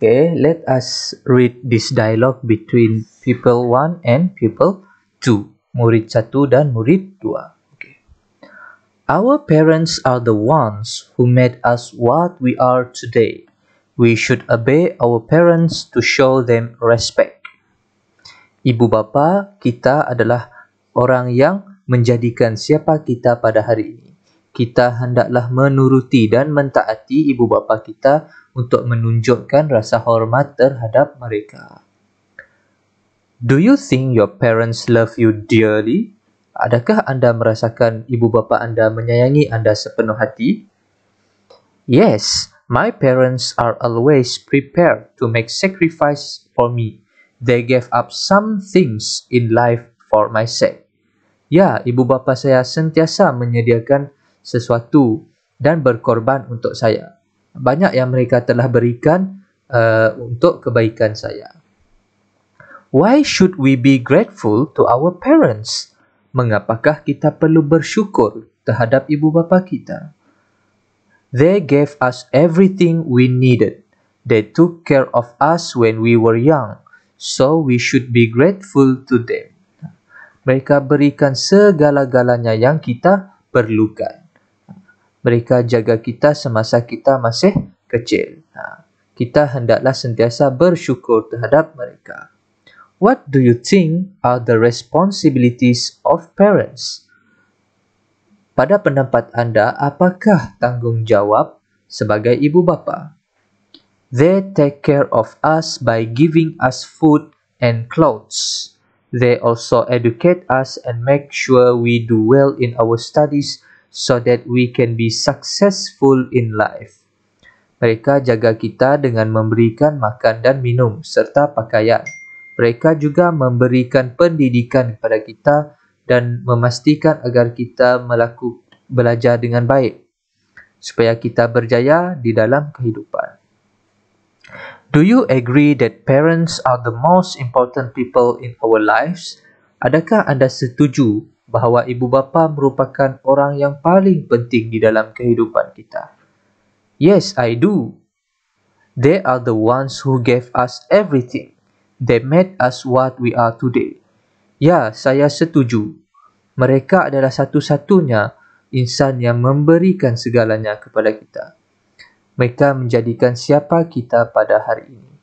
Okay, let us read this dialogue between people one and people two. Murid satu dan murid dua. Okay. Our parents are the ones who made us what we are today. We should obey our parents to show them respect. Ibu bapa kita adalah orang yang menjadikan siapa kita pada hari ini kita hendaklah menuruti dan mentaati ibu bapa kita untuk menunjukkan rasa hormat terhadap mereka. Do you think your parents love you dearly? Adakah anda merasakan ibu bapa anda menyayangi anda sepenuh hati? Yes, my parents are always prepared to make sacrifice for me. They gave up some things in life for my sake. Ya, ibu bapa saya sentiasa menyediakan sesuatu dan berkorban untuk saya. Banyak yang mereka telah berikan uh, untuk kebaikan saya. Why should we be grateful to our parents? Mengapakah kita perlu bersyukur terhadap ibu bapa kita? They gave us everything we needed. They took care of us when we were young. So we should be grateful to them. Mereka berikan segala-galanya yang kita perlukan mereka jaga kita semasa kita masih kecil. Ha. Kita hendaklah sentiasa bersyukur terhadap mereka. What do you think are the responsibilities of parents? Pada pendapat anda, apakah tanggungjawab sebagai ibu bapa? They take care of us by giving us food and clothes. They also educate us and make sure we do well in our studies so that we can be successful in life. Mereka jaga kita dengan memberikan makan dan minum serta pakaian. Mereka juga memberikan pendidikan kepada kita dan memastikan agar kita melakukan belajar dengan baik supaya kita berjaya di dalam kehidupan. Do you agree that parents are the most important people in our lives? Adakah anda setuju bahawa ibu bapa merupakan orang yang paling penting di dalam kehidupan kita? Yes, I do. They are the ones who gave us everything. They made us what we are today. Ya, saya setuju. Mereka adalah satu-satunya insan yang memberikan segalanya kepada kita. Mereka menjadikan siapa kita pada hari ini.